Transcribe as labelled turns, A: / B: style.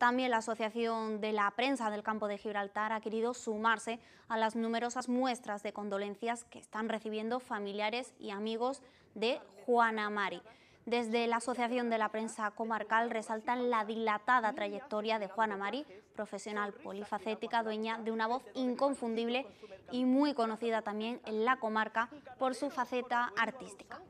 A: También la Asociación de la Prensa del Campo de Gibraltar ha querido sumarse a las numerosas muestras de condolencias que están recibiendo familiares y amigos de Juana Mari. Desde la Asociación de la Prensa Comarcal resaltan la dilatada trayectoria de Juana Mari, profesional polifacética, dueña de una voz inconfundible y muy conocida también en la comarca por su faceta artística.